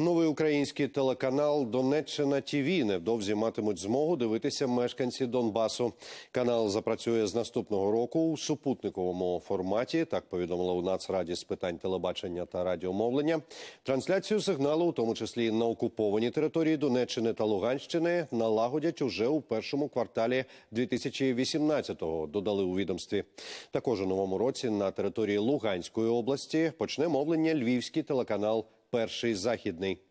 Новий український телеканал Донеччина Тіві невдовзі матимуть змогу дивитися мешканці Донбасу. Канал запрацює з наступного року у супутниковому форматі. Так повідомила у Нацраді з питань телебачення та радіомовлення. Трансляцію сигналу, у тому числі на окуповані території Донеччини та Луганщини, налагодять уже у першому кварталі 2018-го, Додали у відомстві. Також у новому році на території Луганської області почне мовлення львівський телеканал перший західний.